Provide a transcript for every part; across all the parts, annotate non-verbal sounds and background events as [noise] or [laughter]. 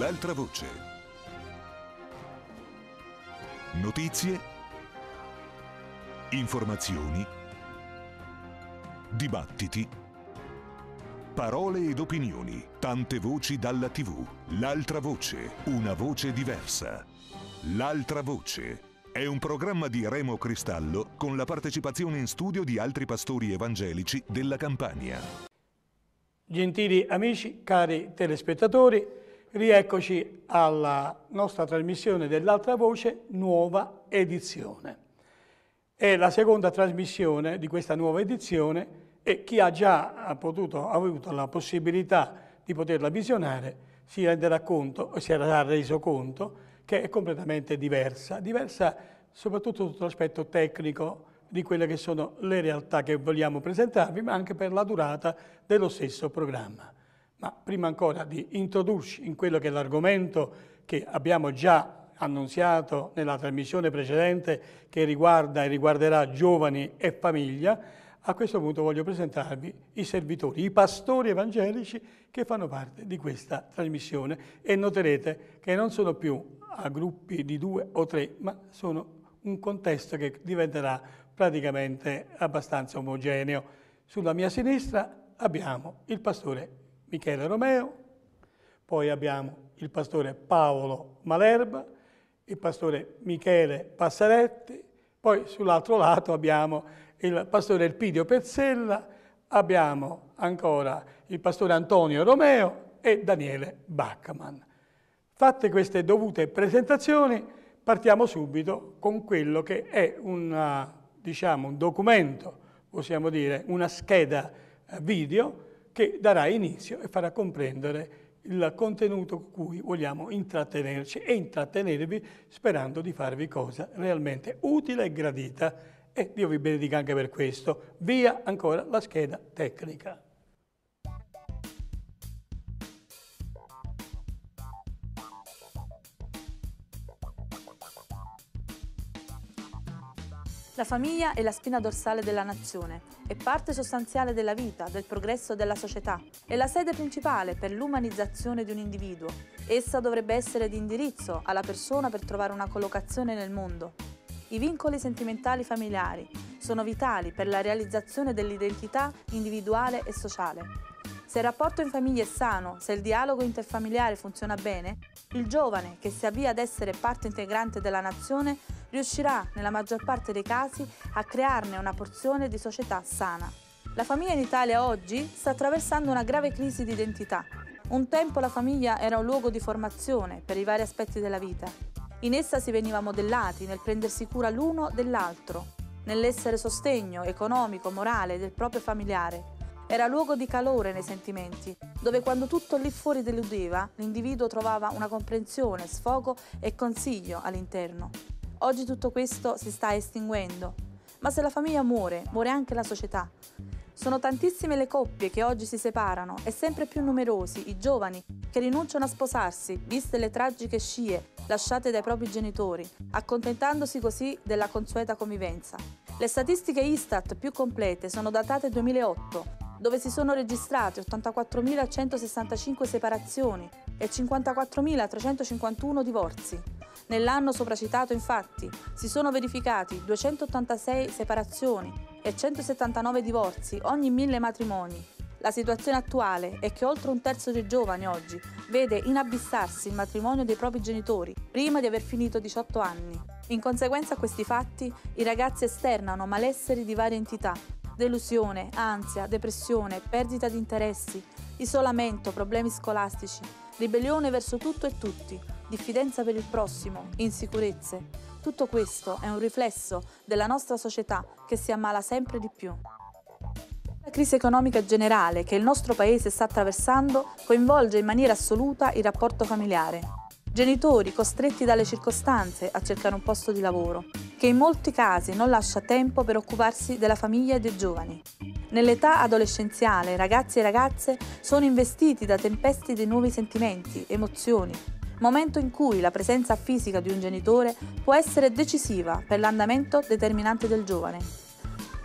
L'altra voce. Notizie. Informazioni. Dibattiti. Parole ed opinioni. Tante voci dalla TV. L'altra voce. Una voce diversa. L'altra voce. È un programma di Remo Cristallo con la partecipazione in studio di altri pastori evangelici della Campania. Gentili amici, cari telespettatori, Rieccoci alla nostra trasmissione dell'altra voce, nuova edizione. È la seconda trasmissione di questa nuova edizione e chi ha già potuto, ha avuto la possibilità di poterla visionare si renderà conto o si era reso conto che è completamente diversa, diversa soprattutto sotto l'aspetto tecnico di quelle che sono le realtà che vogliamo presentarvi, ma anche per la durata dello stesso programma. Ma prima ancora di introdurci in quello che è l'argomento che abbiamo già annunziato nella trasmissione precedente che riguarda e riguarderà giovani e famiglia, a questo punto voglio presentarvi i servitori, i pastori evangelici che fanno parte di questa trasmissione e noterete che non sono più a gruppi di due o tre, ma sono un contesto che diventerà praticamente abbastanza omogeneo. Sulla mia sinistra abbiamo il pastore Michele Romeo, poi abbiamo il pastore Paolo Malerba, il pastore Michele Passaretti, poi sull'altro lato abbiamo il pastore Elpidio Pezzella, abbiamo ancora il pastore Antonio Romeo e Daniele Bachmann. Fatte queste dovute presentazioni, partiamo subito con quello che è una, diciamo, un documento, possiamo dire, una scheda eh, video che darà inizio e farà comprendere il contenuto con cui vogliamo intrattenerci e intrattenervi sperando di farvi cosa realmente utile e gradita. E Dio vi benedica anche per questo. Via ancora la scheda tecnica. La famiglia è la spina dorsale della nazione, è parte sostanziale della vita, del progresso della società, è la sede principale per l'umanizzazione di un individuo. Essa dovrebbe essere di indirizzo alla persona per trovare una collocazione nel mondo. I vincoli sentimentali familiari sono vitali per la realizzazione dell'identità individuale e sociale. Se il rapporto in famiglia è sano, se il dialogo interfamiliare funziona bene, il giovane che si avvia ad essere parte integrante della nazione riuscirà, nella maggior parte dei casi, a crearne una porzione di società sana. La famiglia in Italia oggi sta attraversando una grave crisi di identità. Un tempo la famiglia era un luogo di formazione per i vari aspetti della vita. In essa si veniva modellati nel prendersi cura l'uno dell'altro, nell'essere sostegno economico, morale del proprio familiare, era luogo di calore nei sentimenti, dove quando tutto lì fuori deludeva, l'individuo trovava una comprensione, sfogo e consiglio all'interno. Oggi tutto questo si sta estinguendo, ma se la famiglia muore, muore anche la società. Sono tantissime le coppie che oggi si separano e sempre più numerosi i giovani che rinunciano a sposarsi, viste le tragiche scie lasciate dai propri genitori, accontentandosi così della consueta convivenza. Le statistiche Istat più complete sono datate 2008 dove si sono registrate 84.165 separazioni e 54.351 divorzi. Nell'anno sopracitato, infatti, si sono verificati 286 separazioni e 179 divorzi ogni mille matrimoni. La situazione attuale è che oltre un terzo dei giovani oggi vede inabissarsi il matrimonio dei propri genitori prima di aver finito 18 anni. In conseguenza a questi fatti, i ragazzi esternano malesseri di varie entità, delusione, ansia, depressione, perdita di interessi, isolamento, problemi scolastici, ribellione verso tutto e tutti, diffidenza per il prossimo, insicurezze. Tutto questo è un riflesso della nostra società che si ammala sempre di più. La crisi economica generale che il nostro Paese sta attraversando coinvolge in maniera assoluta il rapporto familiare. Genitori costretti dalle circostanze a cercare un posto di lavoro, che in molti casi non lascia tempo per occuparsi della famiglia e dei giovani. Nell'età adolescenziale ragazzi e ragazze sono investiti da tempesti di nuovi sentimenti, emozioni, momento in cui la presenza fisica di un genitore può essere decisiva per l'andamento determinante del giovane.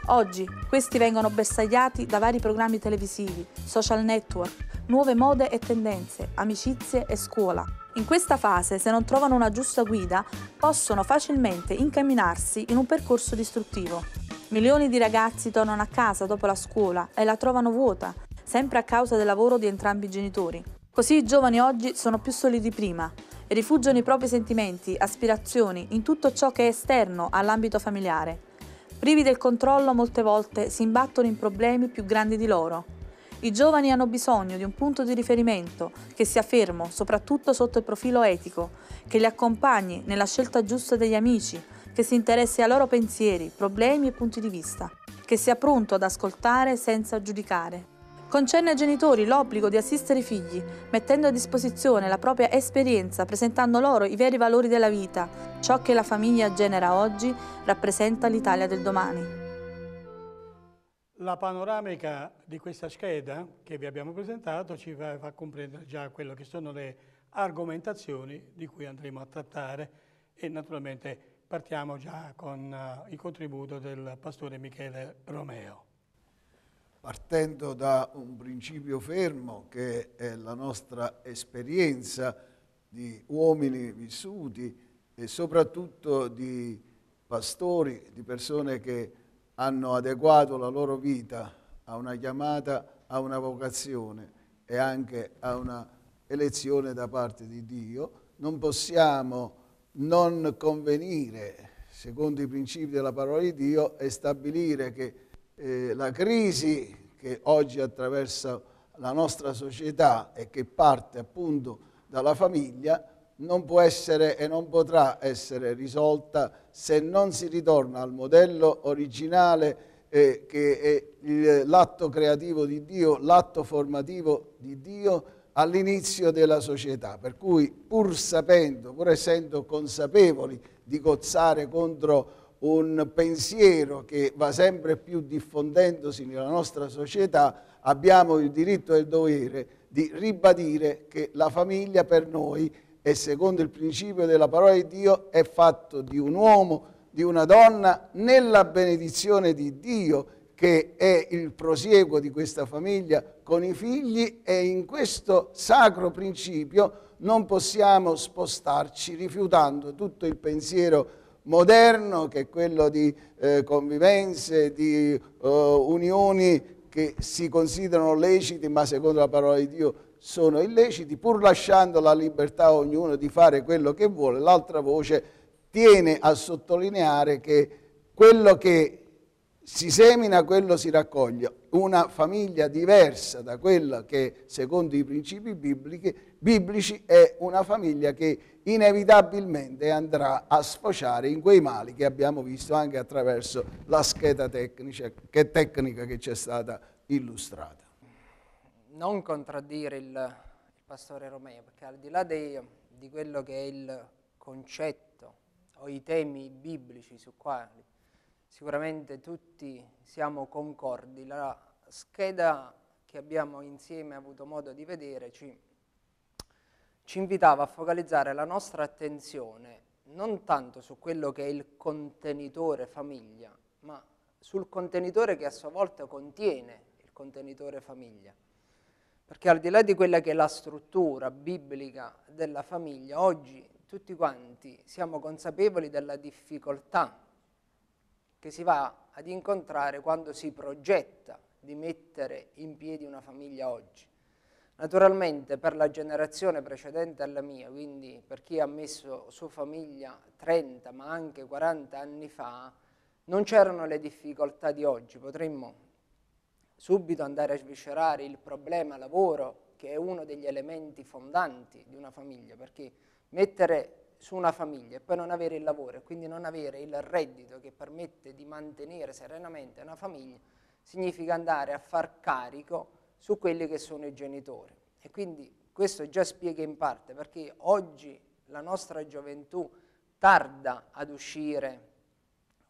Oggi questi vengono bersagliati da vari programmi televisivi, social network, nuove mode e tendenze, amicizie e scuola in questa fase, se non trovano una giusta guida, possono facilmente incamminarsi in un percorso distruttivo. Milioni di ragazzi tornano a casa dopo la scuola e la trovano vuota, sempre a causa del lavoro di entrambi i genitori. Così i giovani oggi sono più soli di prima e rifugiano i propri sentimenti, aspirazioni in tutto ciò che è esterno all'ambito familiare. Privi del controllo molte volte si imbattono in problemi più grandi di loro i giovani hanno bisogno di un punto di riferimento che sia fermo, soprattutto sotto il profilo etico, che li accompagni nella scelta giusta degli amici, che si interessi ai loro pensieri, problemi e punti di vista, che sia pronto ad ascoltare senza giudicare. Concerne ai genitori l'obbligo di assistere i figli, mettendo a disposizione la propria esperienza, presentando loro i veri valori della vita, ciò che la famiglia genera oggi rappresenta l'Italia del domani. La panoramica di questa scheda che vi abbiamo presentato ci fa, fa comprendere già quello che sono le argomentazioni di cui andremo a trattare e naturalmente partiamo già con uh, il contributo del pastore Michele Romeo. Partendo da un principio fermo che è la nostra esperienza di uomini vissuti e soprattutto di pastori, di persone che hanno adeguato la loro vita a una chiamata, a una vocazione e anche a una elezione da parte di Dio, non possiamo non convenire secondo i principi della parola di Dio e stabilire che eh, la crisi che oggi attraversa la nostra società e che parte appunto dalla famiglia non può essere e non potrà essere risolta se non si ritorna al modello originale eh, che è eh, l'atto creativo di Dio, l'atto formativo di Dio all'inizio della società. Per cui pur sapendo, pur essendo consapevoli di cozzare contro un pensiero che va sempre più diffondendosi nella nostra società, abbiamo il diritto e il dovere di ribadire che la famiglia per noi è e secondo il principio della parola di Dio è fatto di un uomo, di una donna, nella benedizione di Dio che è il prosieguo di questa famiglia con i figli e in questo sacro principio non possiamo spostarci rifiutando tutto il pensiero moderno che è quello di eh, convivenze, di eh, unioni che si considerano leciti ma secondo la parola di Dio sono illeciti, pur lasciando la libertà a ognuno di fare quello che vuole, l'altra voce tiene a sottolineare che quello che si semina, quello si raccoglie. Una famiglia diversa da quella che, secondo i principi biblici, è una famiglia che inevitabilmente andrà a sfociare in quei mali che abbiamo visto anche attraverso la scheda tecnica che, tecnica che ci è stata illustrata non contraddire il, il, pastore Romeo, perché al di là dei, di quello che è il concetto o i temi biblici su quali sicuramente tutti siamo concordi, la scheda che abbiamo insieme avuto modo di vedere ci, ci invitava a focalizzare la nostra attenzione non tanto su quello che è il contenitore famiglia, ma sul contenitore che a sua volta contiene il contenitore famiglia. Perché al di là di quella che è la struttura biblica della famiglia, oggi tutti quanti siamo consapevoli della difficoltà che si va ad incontrare quando si progetta di mettere in piedi una famiglia oggi. Naturalmente per la generazione precedente alla mia, quindi per chi ha messo su famiglia 30 ma anche 40 anni fa, non c'erano le difficoltà di oggi, potremmo subito andare a sviscerare il problema lavoro che è uno degli elementi fondanti di una famiglia, perché mettere su una famiglia e poi non avere il lavoro e quindi non avere il reddito che permette di mantenere serenamente una famiglia significa andare a far carico su quelli che sono i genitori. E quindi questo già spiega in parte perché oggi la nostra gioventù tarda ad uscire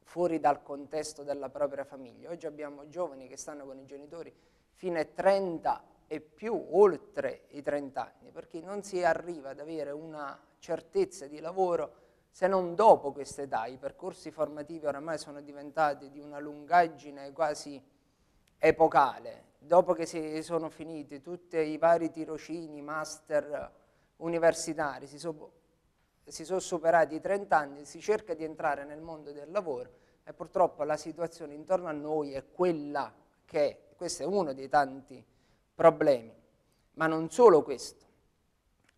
fuori dal contesto della propria famiglia. Oggi abbiamo giovani che stanno con i genitori fino ai 30 e più, oltre i 30 anni, perché non si arriva ad avere una certezza di lavoro se non dopo questa età. I percorsi formativi oramai sono diventati di una lungaggine quasi epocale. Dopo che si sono finiti tutti i vari tirocini, master universitari, si sono si sono superati i 30 anni, si cerca di entrare nel mondo del lavoro e purtroppo la situazione intorno a noi è quella che è, questo è uno dei tanti problemi, ma non solo questo.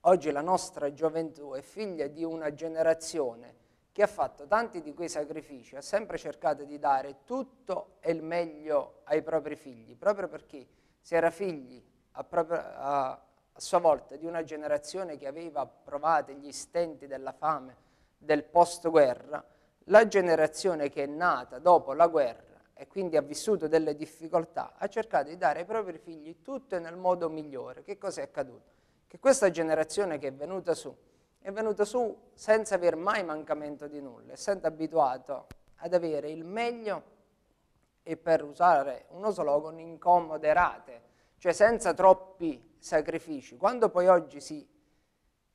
Oggi la nostra gioventù è figlia di una generazione che ha fatto tanti di quei sacrifici, ha sempre cercato di dare tutto e il meglio ai propri figli, proprio perché si era figli a, proprio, a, a sua volta di una generazione che aveva provato gli stenti della fame del post-guerra, la generazione che è nata dopo la guerra e quindi ha vissuto delle difficoltà, ha cercato di dare ai propri figli tutto nel modo migliore. Che cosa è accaduto? Che questa generazione che è venuta su, è venuta su senza aver mai mancamento di nulla, essendo abituato ad avere il meglio e per usare uno slogan incomoderate, cioè senza troppi sacrifici, quando poi oggi si,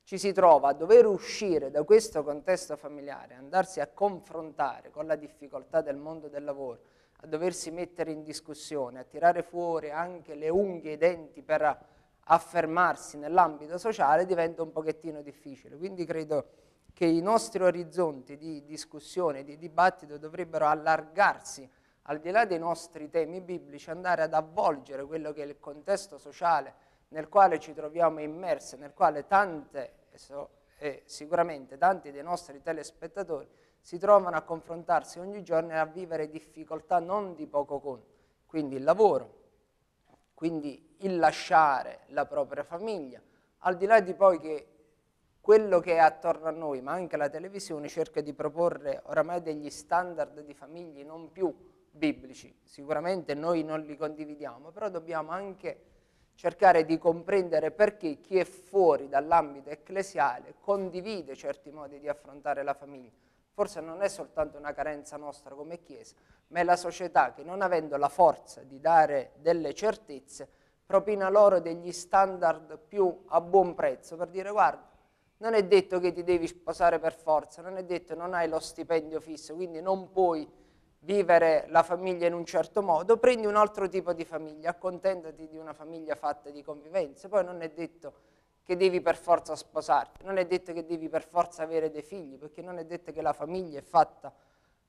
ci si trova a dover uscire da questo contesto familiare, andarsi a confrontare con la difficoltà del mondo del lavoro, a doversi mettere in discussione, a tirare fuori anche le unghie e i denti per affermarsi nell'ambito sociale, diventa un pochettino difficile. Quindi credo che i nostri orizzonti di discussione, di dibattito dovrebbero allargarsi al di là dei nostri temi biblici, andare ad avvolgere quello che è il contesto sociale nel quale ci troviamo immersi, nel quale tante e sicuramente tanti dei nostri telespettatori si trovano a confrontarsi ogni giorno e a vivere difficoltà non di poco conto, quindi il lavoro, quindi il lasciare la propria famiglia, al di là di poi che quello che è attorno a noi, ma anche la televisione, cerca di proporre oramai degli standard di famiglie non più biblici, sicuramente noi non li condividiamo, però dobbiamo anche cercare di comprendere perché chi è fuori dall'ambito ecclesiale condivide certi modi di affrontare la famiglia. Forse non è soltanto una carenza nostra come Chiesa, ma è la società che non avendo la forza di dare delle certezze, propina loro degli standard più a buon prezzo per dire guarda, non è detto che ti devi sposare per forza, non è detto che non hai lo stipendio fisso, quindi non puoi vivere la famiglia in un certo modo, prendi un altro tipo di famiglia, accontentati di una famiglia fatta di convivenze, poi non è detto che devi per forza sposarti, non è detto che devi per forza avere dei figli, perché non è detto che la famiglia è fatta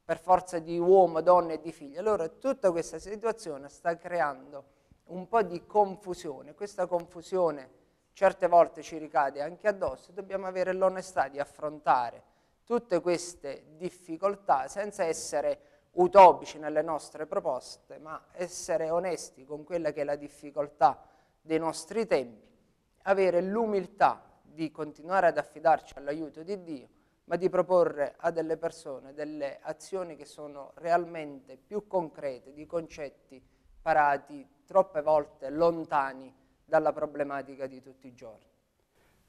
per forza di uomo, donna e di figli. Allora tutta questa situazione sta creando un po' di confusione, questa confusione certe volte ci ricade anche addosso, dobbiamo avere l'onestà di affrontare tutte queste difficoltà senza essere utopici nelle nostre proposte, ma essere onesti con quella che è la difficoltà dei nostri tempi, avere l'umiltà di continuare ad affidarci all'aiuto di Dio, ma di proporre a delle persone delle azioni che sono realmente più concrete, di concetti parati troppe volte lontani dalla problematica di tutti i giorni.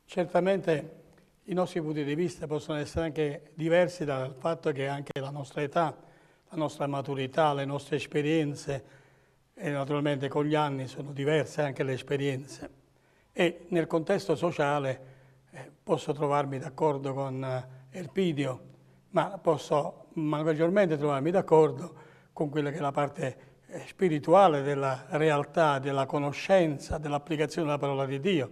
Certamente i nostri punti di vista possono essere anche diversi dal fatto che anche la nostra età la nostra maturità, le nostre esperienze e naturalmente con gli anni sono diverse anche le esperienze e nel contesto sociale eh, posso trovarmi d'accordo con eh, Elpidio ma posso maggiormente trovarmi d'accordo con quella che è la parte eh, spirituale della realtà, della conoscenza, dell'applicazione della parola di Dio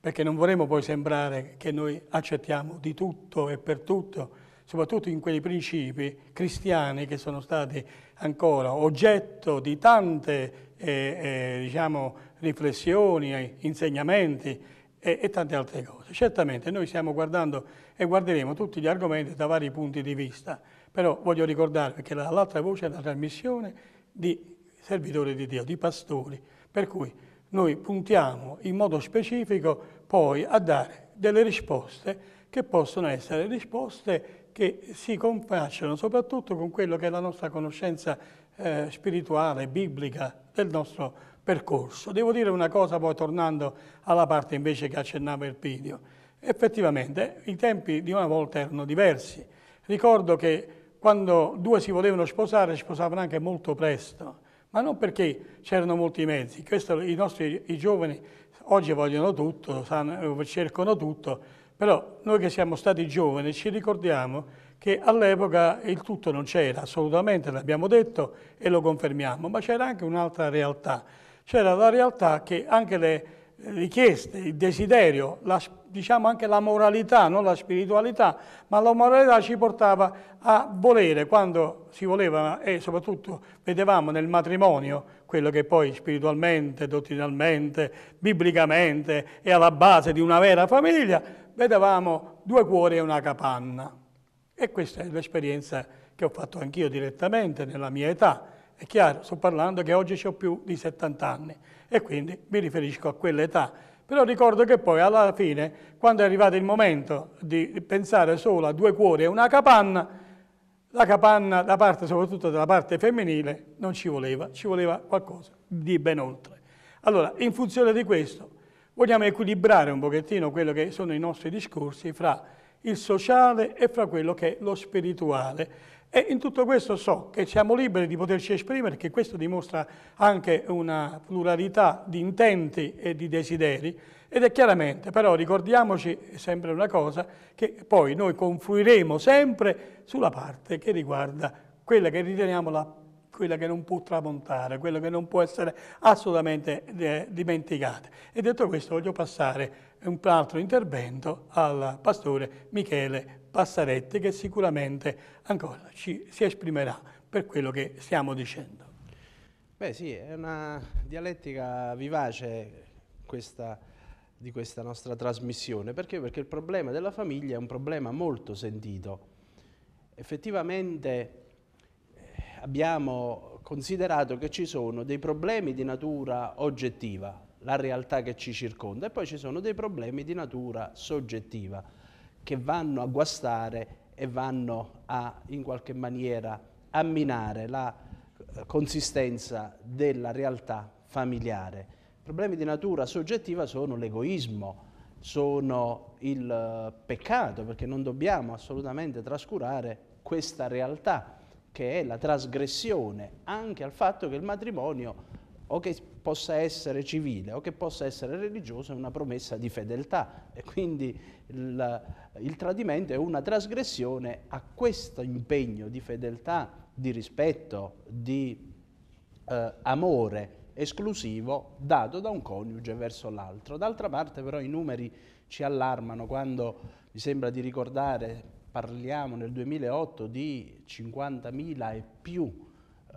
perché non vorremmo poi sembrare che noi accettiamo di tutto e per tutto soprattutto in quei principi cristiani che sono stati ancora oggetto di tante eh, eh, diciamo, riflessioni, insegnamenti e, e, tante altre cose. Certamente noi stiamo guardando e guarderemo tutti gli argomenti da vari punti di vista, però voglio ricordarvi che l'altra voce è la trasmissione di servitori di Dio, di pastori, per cui noi puntiamo in modo specifico poi a dare delle risposte che possono essere risposte che si confacciano soprattutto con quello che è la nostra conoscenza eh, spirituale, biblica del nostro percorso. Devo dire una cosa poi tornando alla parte invece che accennava il Elpidio. Effettivamente i tempi di una volta erano diversi. Ricordo che quando due si volevano sposare sposavano anche molto presto, ma non perché c'erano molti mezzi. Questo, i nostri i giovani oggi vogliono tutto, sanno, eh, cercano tutto, però noi che siamo stati giovani ci ricordiamo che all'epoca il tutto non c'era, assolutamente l'abbiamo detto e lo confermiamo, ma c'era anche un'altra realtà. C'era la realtà che anche le richieste, il desiderio, la, diciamo anche la moralità, non la spiritualità, ma la moralità ci portava a volere quando si voleva e soprattutto vedevamo nel matrimonio quello che poi spiritualmente, dottrinalmente, biblicamente è alla base di una vera famiglia, vedevamo due cuori e una capanna. E questa è l'esperienza che ho fatto anch'io direttamente nella mia età. È chiaro, sto parlando che oggi ho più di 70 anni e quindi mi riferisco a quell'età. Però ricordo che poi alla fine, quando è arrivato il momento di pensare solo a due cuori e una capanna, la capanna, da parte soprattutto della parte femminile, non ci voleva, ci voleva qualcosa di ben oltre. Allora, in funzione di questo, Vogliamo equilibrare un pochettino quello che sono i nostri discorsi fra il sociale e fra quello che è lo spirituale. E in tutto questo so che siamo liberi di poterci esprimere, che questo dimostra anche una pluralità di intenti e di desideri, ed è chiaramente, però ricordiamoci sempre una cosa, che poi noi confluiremo sempre sulla parte che riguarda quella che riteniamo la quella che non può tramontare, quella che non può essere assolutamente eh, dimenticata. E detto questo voglio passare un altro intervento al pastore Michele Passaretti che sicuramente ancora ci, si esprimerà per quello che stiamo dicendo. Beh sì, è una dialettica vivace questa, di questa nostra trasmissione, perché? perché il problema della famiglia è un problema molto sentito. Effettivamente abbiamo considerato che ci sono dei problemi di natura oggettiva, la realtà che ci circonda, e poi ci sono dei problemi di natura soggettiva che vanno a guastare e vanno a in qualche maniera a minare la eh, consistenza della realtà familiare. I problemi di natura soggettiva sono l'egoismo, sono il eh, peccato, perché non dobbiamo assolutamente trascurare questa realtà che è la trasgressione anche al fatto che il matrimonio o che possa essere civile o che possa essere religioso è una promessa di fedeltà e quindi il, il tradimento è una trasgressione a questo impegno di fedeltà, di rispetto, di eh, amore esclusivo dato da un coniuge verso l'altro. D'altra parte però i numeri ci allarmano quando, mi sembra di ricordare, parliamo nel 2008 di 50.000 e più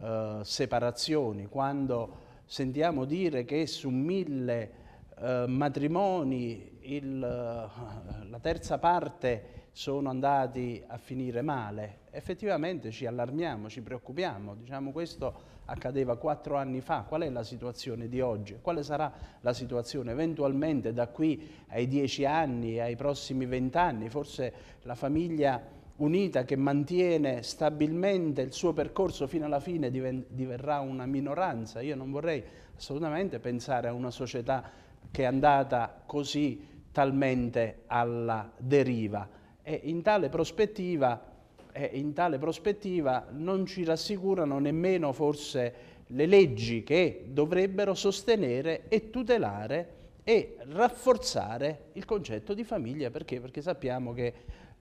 eh, separazioni, quando sentiamo dire che su mille eh, matrimoni il, eh, la terza parte sono andati a finire male, effettivamente ci allarmiamo, ci preoccupiamo, diciamo questo accadeva quattro anni fa, qual è la situazione di oggi, quale sarà la situazione eventualmente da qui ai dieci anni, ai prossimi vent'anni, forse la famiglia unita che mantiene stabilmente il suo percorso fino alla fine diverrà una minoranza. Io non vorrei assolutamente pensare a una società che è andata così talmente alla deriva e in tale prospettiva e eh, in tale prospettiva non ci rassicurano nemmeno forse le leggi che dovrebbero sostenere e tutelare e rafforzare il concetto di famiglia. Perché? Perché sappiamo che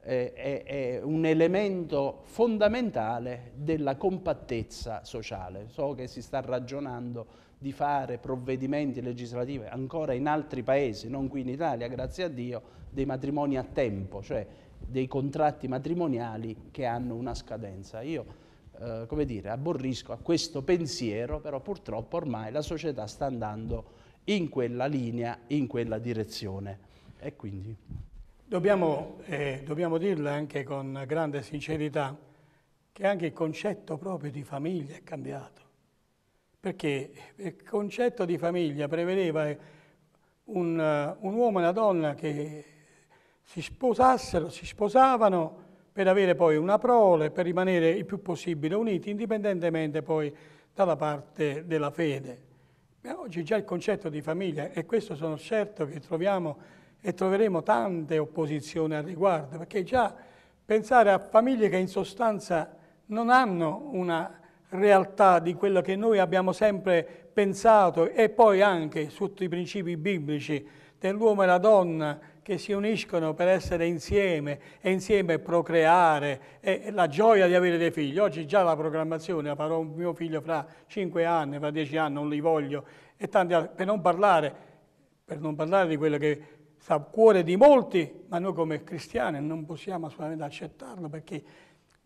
eh, è, è, un elemento fondamentale della compattezza sociale. So che si sta ragionando di fare provvedimenti legislativi ancora in altri paesi, non qui in Italia, grazie a Dio, dei matrimoni a tempo, cioè dei contratti matrimoniali che hanno una scadenza. Io, eh, come dire, abborrisco a questo pensiero, però purtroppo ormai la società sta andando in quella linea, in quella direzione. E quindi... Dobbiamo, eh, dobbiamo dirlo anche con grande sincerità, che anche il concetto proprio di famiglia è cambiato, perché il concetto di famiglia prevedeva eh, un, eh, un uomo e una donna che si sposassero, si sposavano per avere poi una prole, per rimanere il più possibile uniti, indipendentemente poi dalla parte della fede. Ma oggi già il concetto di famiglia, e questo sono certo che troviamo e troveremo tante opposizioni al riguardo, perché già pensare a famiglie che in sostanza non hanno una realtà di quello che noi abbiamo sempre pensato e poi anche sotto i principi biblici dell'uomo e la donna, che si uniscono per essere insieme e insieme procreare e la gioia di avere dei figli. Oggi già la programmazione, la farò mio figlio fra 5 anni, fra 10 anni, non li voglio, e tanti altri, per non parlare, per non parlare di quello che sta a cuore di molti, ma noi come cristiani non possiamo assolutamente accettarlo perché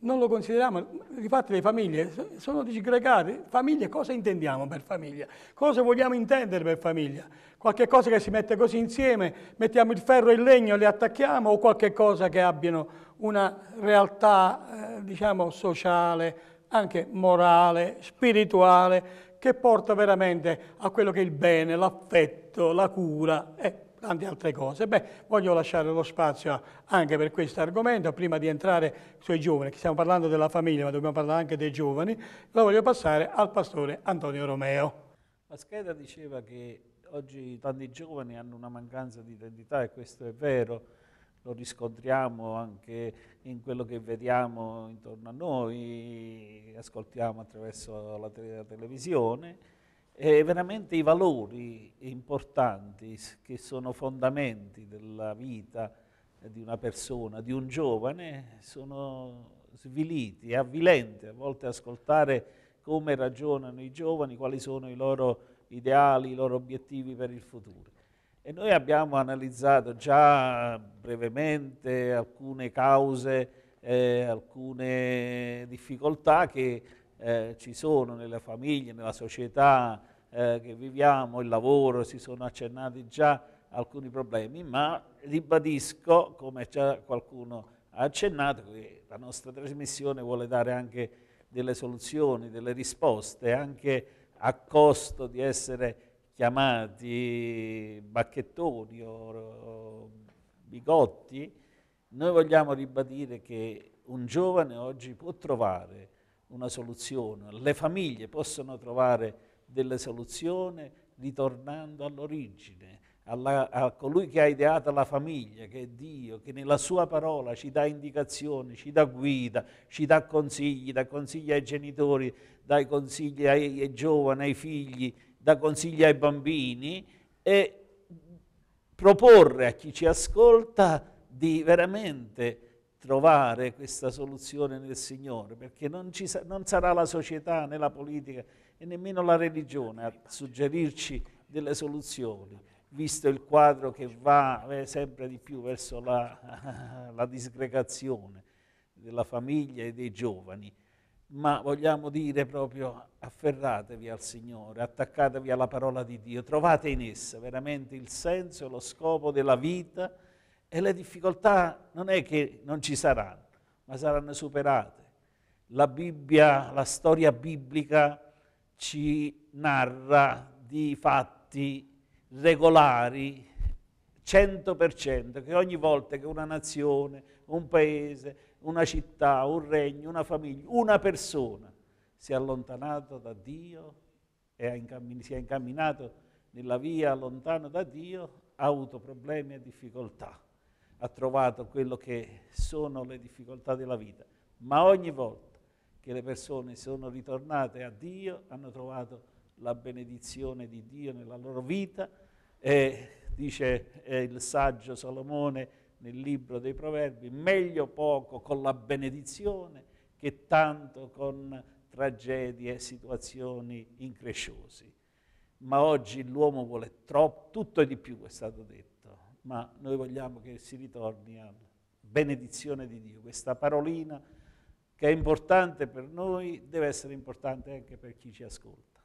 non lo consideriamo, infatti le famiglie sono disgregate, famiglie cosa intendiamo per famiglia? Cosa vogliamo intendere per famiglia? Qualche cosa che si mette così insieme, mettiamo il ferro e il legno, e li attacchiamo o qualche cosa che abbiano una realtà, eh, diciamo, sociale, anche morale, spirituale, che porta veramente a quello che è il bene, l'affetto, la cura. Eh, tante altre cose. Beh, voglio lasciare lo spazio anche per questo argomento, prima di entrare sui giovani, che stiamo parlando della famiglia, ma dobbiamo parlare anche dei giovani, lo voglio passare al pastore Antonio Romeo. La scheda diceva che oggi tanti giovani hanno una mancanza di identità e questo è vero, lo riscontriamo anche in quello che vediamo intorno a noi, ascoltiamo attraverso la televisione, e veramente i valori importanti che sono fondamenti della vita di una persona, di un giovane, sono sviliti, avvilenti a volte ascoltare come ragionano i giovani, quali sono i loro ideali, i loro obiettivi per il futuro. E noi abbiamo analizzato già brevemente alcune cause, eh, alcune difficoltà che eh, ci sono nelle famiglie, nella società eh, che viviamo, il lavoro, si sono accennati già alcuni problemi, ma ribadisco, come già qualcuno ha accennato, che la nostra trasmissione vuole dare anche delle soluzioni, delle risposte, anche a costo di essere chiamati bacchettoni o bigotti, noi vogliamo ribadire che un giovane oggi può trovare una soluzione, le famiglie possono trovare delle soluzioni ritornando all'origine, alla, a colui che ha ideato la famiglia, che è Dio, che nella sua parola ci dà indicazioni, ci dà guida, ci dà consigli, dà consigli ai genitori, dà consigli ai, ai giovani, ai figli, dà consigli ai bambini e proporre a chi ci ascolta di veramente trovare questa soluzione nel Signore, perché non, ci, non sarà la società né la politica e nemmeno la religione a suggerirci delle soluzioni, visto il quadro che va eh, sempre di più verso la, [laughs] la disgregazione della famiglia e dei giovani ma vogliamo dire proprio afferratevi al Signore, attaccatevi alla parola di Dio, trovate in essa veramente il senso e lo scopo della vita e le difficoltà non è che non ci saranno, ma saranno superate. La Bibbia, la storia biblica ci narra di fatti regolari 100%, che ogni volta che una nazione, un paese, una città, un regno, una famiglia, una persona si è allontanata da Dio e si è incamminato nella via lontano da Dio, ha avuto problemi e difficoltà ha trovato quello che sono le difficoltà della vita, ma ogni volta che le persone sono ritornate a Dio hanno trovato la benedizione di Dio nella loro vita e dice eh, il saggio Salomone nel libro dei proverbi, meglio poco con la benedizione che tanto con tragedie e situazioni incresciose. Ma oggi l'uomo vuole troppo, tutto e di più è stato detto ma noi vogliamo che si ritorni alla benedizione di Dio. Questa parolina che è importante per noi deve essere importante anche per chi ci ascolta.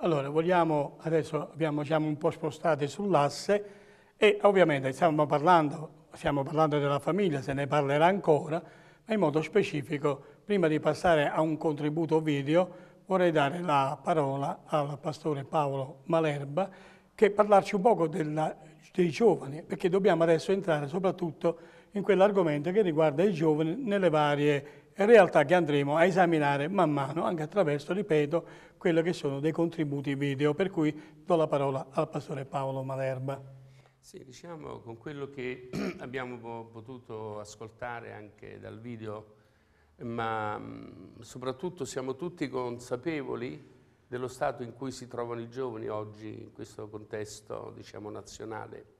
Allora, vogliamo, adesso abbiamo, siamo un po' spostati sull'asse e ovviamente stiamo parlando, stiamo parlando della famiglia, se ne parlerà ancora, ma in modo specifico, prima di passare a un contributo video, vorrei dare la parola al pastore Paolo Malerba che parlarci un poco della dei giovani, perché dobbiamo adesso entrare soprattutto in quell'argomento che riguarda i giovani nelle varie realtà che andremo a esaminare man mano, anche attraverso, ripeto, quello che sono dei contributi video, per cui do la parola al pastore Paolo Malerba. Sì, diciamo con quello che [clears throat] abbiamo potuto ascoltare anche dal video, ma mm, soprattutto siamo tutti consapevoli dello stato in cui si trovano i giovani oggi in questo contesto diciamo, nazionale.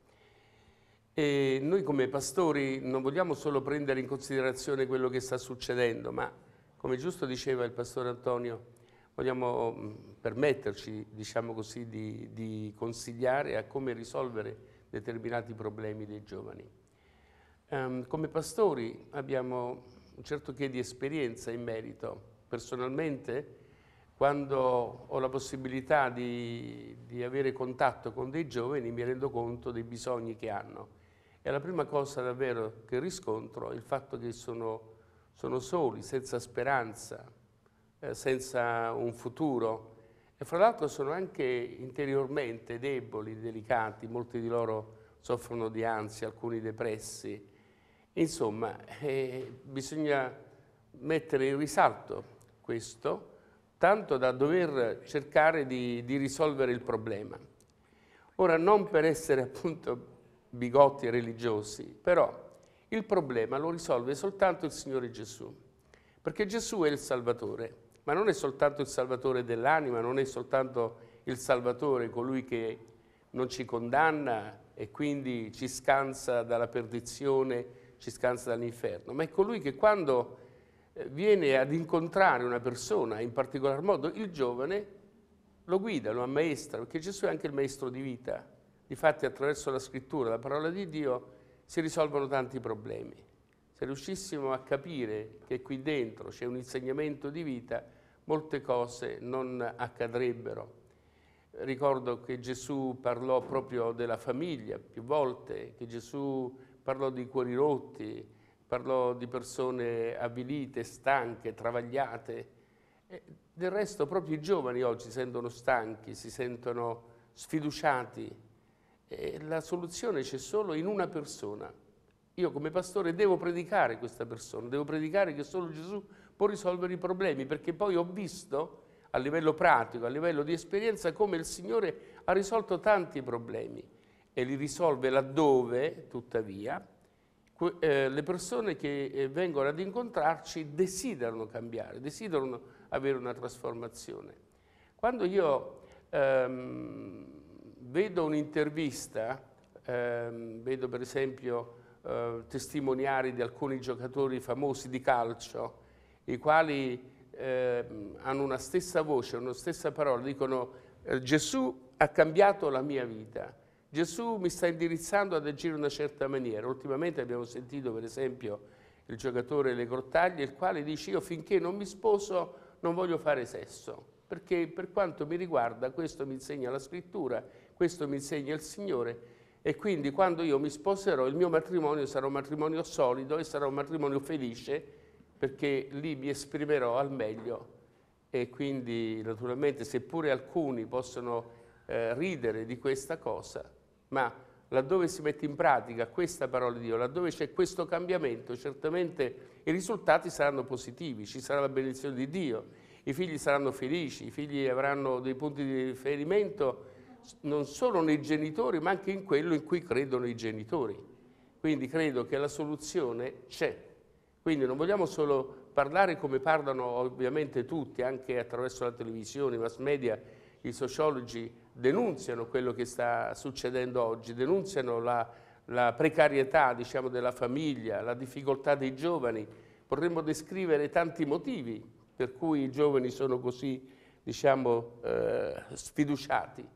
E noi come pastori non vogliamo solo prendere in considerazione quello che sta succedendo, ma come giusto diceva il pastore Antonio, vogliamo mm, permetterci diciamo così, di, di consigliare a come risolvere determinati problemi dei giovani. Um, come pastori abbiamo un certo che di esperienza in merito. Personalmente quando ho la possibilità di, di avere contatto con dei giovani mi rendo conto dei bisogni che hanno. E la prima cosa davvero che riscontro è il fatto che sono, sono soli, senza speranza, eh, senza un futuro. E fra l'altro sono anche interiormente deboli, delicati, molti di loro soffrono di ansia, alcuni depressi. Insomma, eh, bisogna mettere in risalto questo tanto da dover cercare di, di risolvere il problema. Ora, non per essere appunto bigotti e religiosi, però il problema lo risolve soltanto il Signore Gesù, perché Gesù è il Salvatore, ma non è soltanto il Salvatore dell'anima, non è soltanto il Salvatore, colui che non ci condanna e quindi ci scansa dalla perdizione, ci scansa dall'inferno, ma è colui che quando eh, viene ad incontrare una persona, in particolar modo il giovane, lo guida, lo ammaestra, perché Gesù è anche il maestro di vita. Difatti attraverso la scrittura, la parola di Dio, si risolvono tanti problemi. Se riuscissimo a capire che qui dentro c'è un insegnamento di vita, molte cose non accadrebbero. Ricordo che Gesù parlò proprio della famiglia più volte, che Gesù parlò di cuori rotti, parlò di persone avvilite, stanche, travagliate. E del resto proprio i giovani oggi si sentono stanchi, si sentono sfiduciati. E la soluzione c'è solo in una persona. Io come pastore devo predicare questa persona, devo predicare che solo Gesù può risolvere i problemi, perché poi ho visto a livello pratico, a livello di esperienza, come il Signore ha risolto tanti problemi e li risolve laddove, tuttavia, eh, le persone che eh, vengono ad incontrarci desiderano cambiare, desiderano avere una trasformazione. Quando io ehm, vedo un'intervista, ehm, vedo per esempio eh, testimoniari di alcuni giocatori famosi di calcio, i quali ehm, hanno una stessa voce, una stessa parola, dicono eh, Gesù ha cambiato la mia vita. Gesù mi sta indirizzando ad agire in una certa maniera. Ultimamente abbiamo sentito per esempio il giocatore Le Grottaglie, il quale dice io finché non mi sposo non voglio fare sesso, perché per quanto mi riguarda questo mi insegna la scrittura, questo mi insegna il Signore e quindi quando io mi sposerò il mio matrimonio sarà un matrimonio solido e sarà un matrimonio felice perché lì mi esprimerò al meglio e quindi naturalmente seppure alcuni possono eh, ridere di questa cosa, ma laddove si mette in pratica questa parola di Dio, laddove c'è questo cambiamento, certamente i risultati saranno positivi, ci sarà la benedizione di Dio, i figli saranno felici, i figli avranno dei punti di riferimento non solo nei genitori, ma anche in quello in cui credono i genitori. Quindi credo che la soluzione c'è. Quindi non vogliamo solo parlare come parlano ovviamente tutti, anche attraverso la televisione, i mass media, i sociologi, denunziano quello che sta succedendo oggi, denunziano la, la precarietà diciamo, della famiglia, la difficoltà dei giovani. Potremmo descrivere tanti motivi per cui i giovani sono così diciamo, eh, sfiduciati,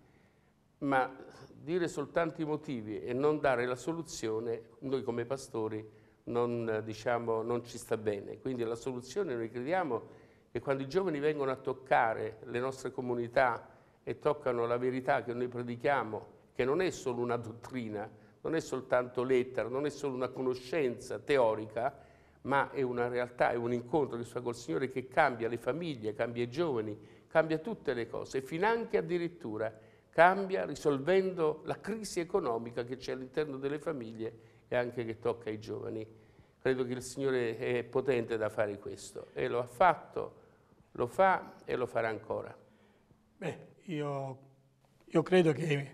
ma dire soltanto i motivi e non dare la soluzione, noi come pastori non, diciamo, non ci sta bene. Quindi la soluzione noi crediamo che quando i giovani vengono a toccare le nostre comunità, e toccano la verità che noi predichiamo, che non è solo una dottrina, non è soltanto lettera, non è solo una conoscenza teorica, ma è una realtà, è un incontro che si fa col Signore che cambia le famiglie, cambia i giovani, cambia tutte le cose, finanche addirittura cambia risolvendo la crisi economica che c'è all'interno delle famiglie e anche che tocca ai giovani. Credo che il Signore è potente da fare questo e lo ha fatto, lo fa e lo farà ancora. Beh io, io credo che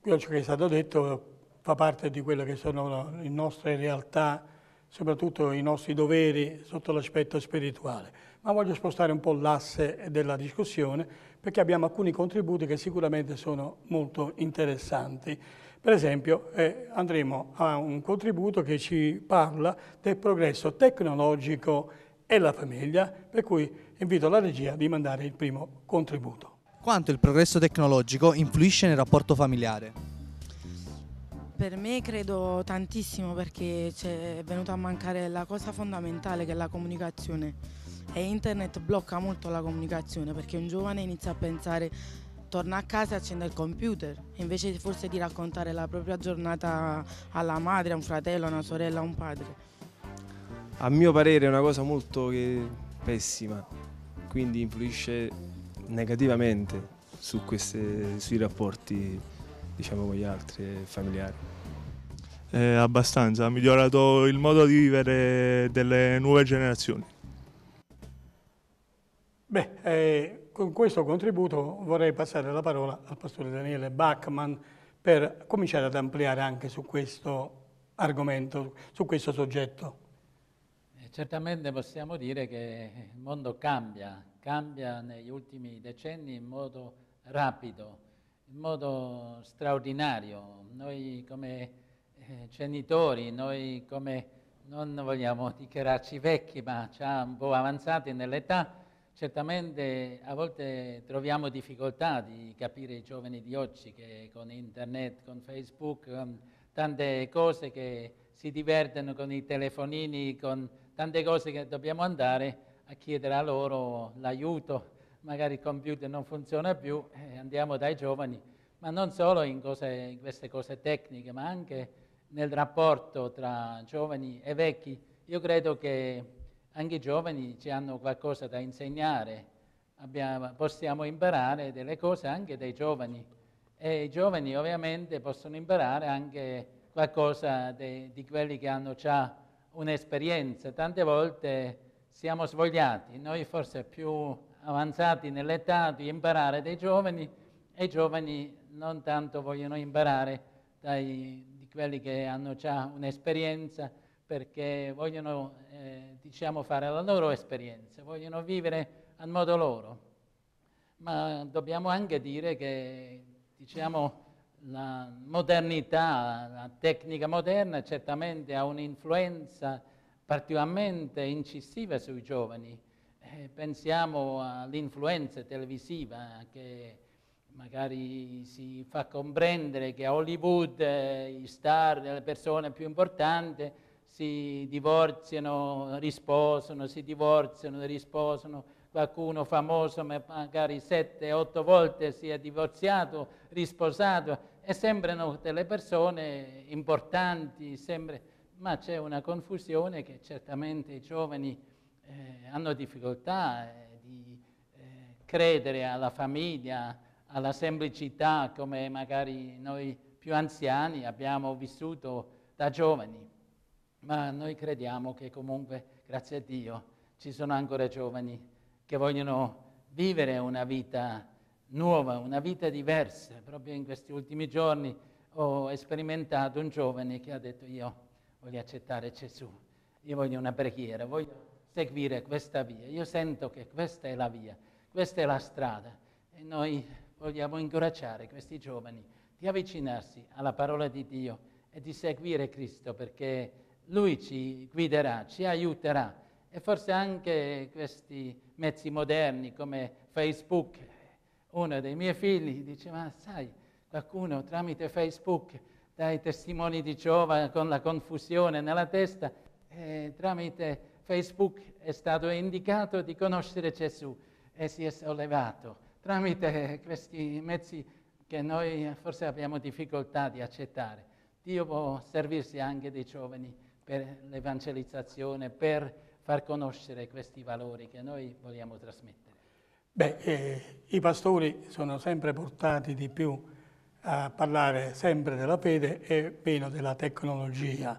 quello che è stato detto fa parte di quelle che sono le nostre realtà, soprattutto i nostri doveri sotto l'aspetto spirituale. Ma voglio spostare un po' l'asse della discussione perché abbiamo alcuni contributi che sicuramente sono molto interessanti. Per esempio eh, andremo a un contributo che ci parla del progresso tecnologico e la famiglia, per cui invito la regia di mandare il primo contributo. Quanto il progresso tecnologico influisce nel rapporto familiare? Per me credo tantissimo perché cioè, è venuta a mancare la cosa fondamentale che è la comunicazione e internet blocca molto la comunicazione perché un giovane inizia a pensare torna a casa e accende il computer invece forse di raccontare la propria giornata alla madre, a un fratello, a una sorella, a un padre. A mio parere è una cosa molto pessima, quindi influisce negativamente su queste, sui rapporti diciamo, con gli altri familiari? Eh, abbastanza, ha migliorato il modo di vivere delle nuove generazioni. Beh, eh, con questo contributo vorrei passare la parola al pastore Daniele Bachmann per cominciare ad ampliare anche su questo argomento, su questo soggetto. Eh, certamente possiamo dire che il mondo cambia, cambia negli ultimi decenni in modo rapido, in modo straordinario. Noi come eh, genitori, noi come, non vogliamo dichiararci vecchi, ma già un po' avanzati nell'età, certamente a volte troviamo difficoltà di capire i giovani di oggi che con internet, con Facebook, con tante cose che si divertono con i telefonini, con tante cose che dobbiamo andare, a chiedere a loro l'aiuto, magari il computer non funziona più, eh, andiamo dai giovani, ma non solo in, cose, in queste cose tecniche, ma anche nel rapporto tra giovani e vecchi. Io credo che anche i giovani ci hanno qualcosa da insegnare, Abbiamo, possiamo imparare delle cose anche dai giovani e i giovani ovviamente possono imparare anche qualcosa de, di quelli che hanno già un'esperienza. Tante volte siamo svogliati, noi forse più avanzati nell'età di imparare dai giovani e i giovani non tanto vogliono imparare dai, di quelli che hanno già un'esperienza perché vogliono eh, diciamo fare la loro esperienza, vogliono vivere a modo loro. Ma dobbiamo anche dire che diciamo, la modernità, la tecnica moderna certamente ha un'influenza particolarmente incisiva sui giovani. Eh, pensiamo all'influenza televisiva che magari si fa comprendere che a Hollywood eh, i star, le persone più importanti, si divorziano, risposano, si divorziano, risposano. Qualcuno famoso magari sette, otto volte si è divorziato, risposato e sembrano delle persone importanti, sempre ma c'è una confusione che certamente i giovani eh, hanno difficoltà eh, di eh, credere alla famiglia, alla semplicità come magari noi più anziani abbiamo vissuto da giovani, ma noi crediamo che comunque, grazie a Dio, ci sono ancora giovani che vogliono vivere una vita nuova, una vita diversa. Proprio in questi ultimi giorni ho sperimentato un giovane che ha detto io voglio accettare Gesù, io voglio una preghiera, voglio seguire questa via, io sento che questa è la via, questa è la strada e noi vogliamo incoraggiare questi giovani di avvicinarsi alla parola di Dio e di seguire Cristo perché Lui ci guiderà, ci aiuterà e forse anche questi mezzi moderni come Facebook. Uno dei miei figli diceva, sai, qualcuno tramite Facebook dai testimoni di Giova con la confusione nella testa, eh, tramite Facebook è stato indicato di conoscere Gesù e si è sollevato. Tramite questi mezzi che noi forse abbiamo difficoltà di accettare, Dio può servirsi anche dei giovani per l'evangelizzazione, per far conoscere questi valori che noi vogliamo trasmettere. Beh, eh, i pastori sono sempre portati di più a parlare sempre della fede e meno della tecnologia,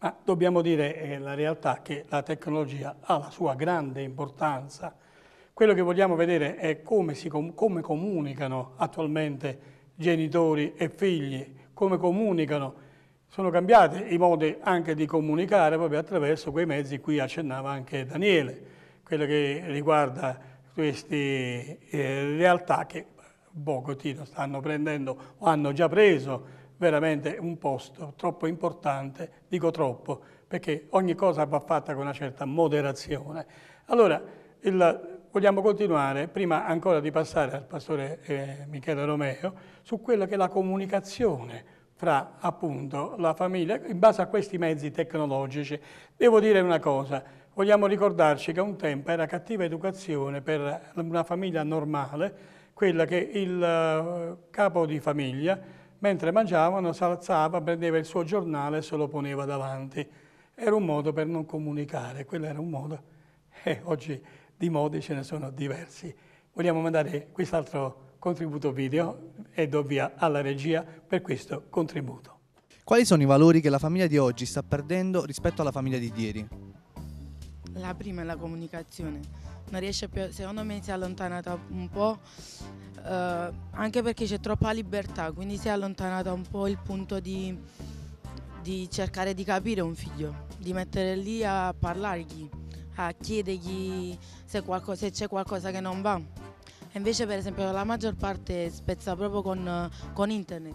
ma dobbiamo dire eh, la realtà che la tecnologia ha la sua grande importanza. Quello che vogliamo vedere è come, si, come comunicano attualmente genitori e figli, come comunicano. Sono cambiati i modi anche di comunicare proprio attraverso quei mezzi qui accennava anche Daniele, quello che riguarda queste eh, realtà che Bogotino stanno prendendo o hanno già preso veramente un posto troppo importante, dico troppo, perché ogni cosa va fatta con una certa moderazione. Allora, il, vogliamo continuare, prima ancora di passare al pastore eh, Michele Romeo, su quella che è la comunicazione fra appunto la famiglia in base a questi mezzi tecnologici. Devo dire una cosa, vogliamo ricordarci che un tempo era cattiva educazione per una famiglia normale quella che il eh, capo di famiglia, mentre mangiavano, si alzava, prendeva il suo giornale e se lo poneva davanti. Era un modo per non comunicare, quello era un modo, [laughs] e eh, oggi di modi ce ne sono diversi. Vogliamo mandare quest'altro contributo video e do via alla regia per questo contributo. Quali sono i valori che la famiglia di oggi sta perdendo rispetto alla famiglia di ieri? La prima è la comunicazione non riesce più, secondo me si è allontanata un po', eh, anche perché c'è troppa libertà, quindi si è allontanata un po' il punto di, di cercare di capire un figlio, di mettere lì a parlargli, a chiedergli se, se c'è qualcosa che non va. invece per esempio la maggior parte spezza proprio con, con internet.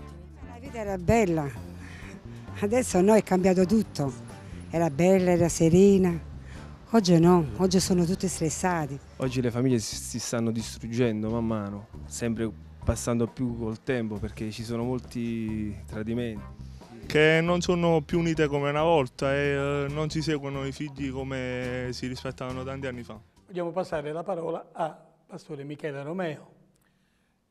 La vita era bella, adesso no è cambiato tutto, era bella, era serena Oggi no, oggi sono tutti stressati. Oggi le famiglie si, stanno distruggendo man mano, sempre passando più col tempo perché ci sono molti tradimenti che non sono più unite come una volta e eh, non si seguono i figli come si rispettavano tanti anni fa. Vogliamo passare la parola a Pastore Michele Romeo.